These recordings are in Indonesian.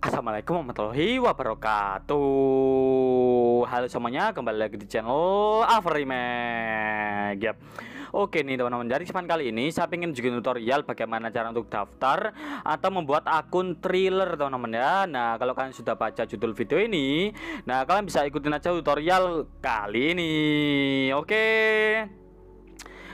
Assalamualaikum warahmatullahi wabarakatuh Halo semuanya, kembali lagi di channel Averiman Yap Oke nih teman-teman jadi kesempatan kali ini saya ingin juga tutorial bagaimana cara untuk daftar atau membuat akun thriller teman-teman ya Nah kalau kalian sudah baca judul video ini Nah kalian bisa ikutin aja tutorial kali ini Oke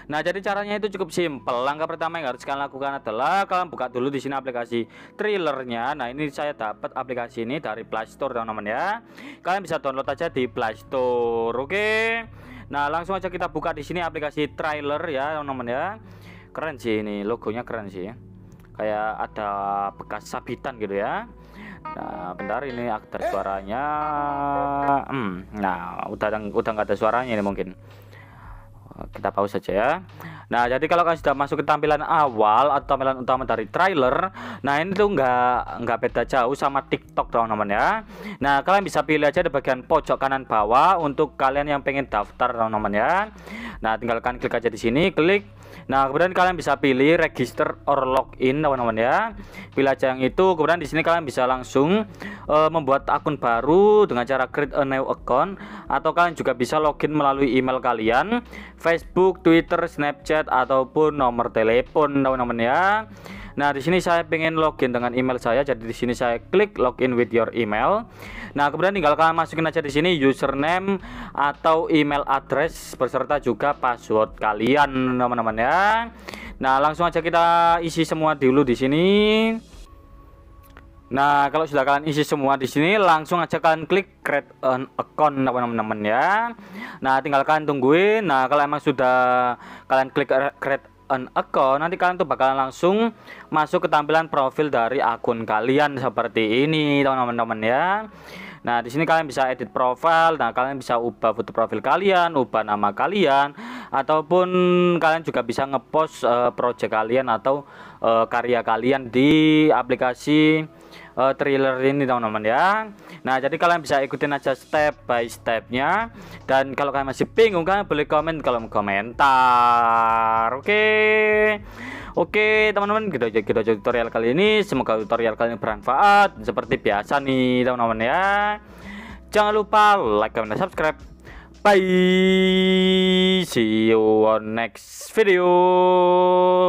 Nah, jadi caranya itu cukup simpel. Langkah pertama yang harus kalian lakukan adalah kalian buka dulu di sini aplikasi thrillernya. Nah, ini saya dapat aplikasi ini dari Playstore teman-teman ya. Kalian bisa download aja di Playstore oke? Okay? Nah, langsung aja kita buka di sini aplikasi trailer ya, teman-teman ya. Keren sih ini, logonya keren sih Kayak ada bekas sabitan gitu ya. Nah, bentar ini aktor suaranya. Hmm, nah, udah udah nggak ada suaranya ini mungkin. Kita pause saja ya. Nah, jadi kalau kalian sudah masuk ke tampilan awal atau tampilan utama dari trailer, nah ini tuh nggak nggak beda jauh sama TikTok teman-teman ya. Nah, kalian bisa pilih aja di bagian pojok kanan bawah untuk kalian yang pengen daftar teman-teman ya. Nah, tinggalkan klik aja di sini, klik Nah, kemudian kalian bisa pilih register or login teman-teman ya. Pilih aja yang itu. Kemudian di sini kalian bisa langsung uh, membuat akun baru dengan cara create a new account atau kalian juga bisa login melalui email kalian, Facebook, Twitter, Snapchat ataupun nomor telepon teman-teman ya. Nah, di sini saya pengen login dengan email saya. Jadi di sini saya klik login with your email. Nah, kemudian tinggal kalian masukin aja di sini username atau email address beserta juga password kalian, teman-teman ya. Nah, langsung aja kita isi semua dulu di sini. Nah, kalau sudah kalian isi semua di sini, langsung aja kalian klik create an account teman-teman ya. Nah, tinggal kalian tungguin. Nah, kalau emang sudah kalian klik create an account nanti kalian tuh bakalan langsung masuk ke tampilan profil dari akun kalian seperti ini teman-teman ya Nah, di sini kalian bisa edit profile. Nah, kalian bisa ubah foto profil kalian, ubah nama kalian, ataupun kalian juga bisa ngepost uh, project kalian atau uh, karya kalian di aplikasi uh, eh, trailer ini teman-teman ya Nah jadi kalian bisa ikutin aja step by stepnya dan kalau kalian masih bingung kan, boleh komen kalau komentar oke okay? oke teman-teman kita gitu, gitu aja tutorial kali ini semoga tutorial kalian bermanfaat seperti biasa nih teman-teman ya jangan lupa like comment dan subscribe bye see you on next video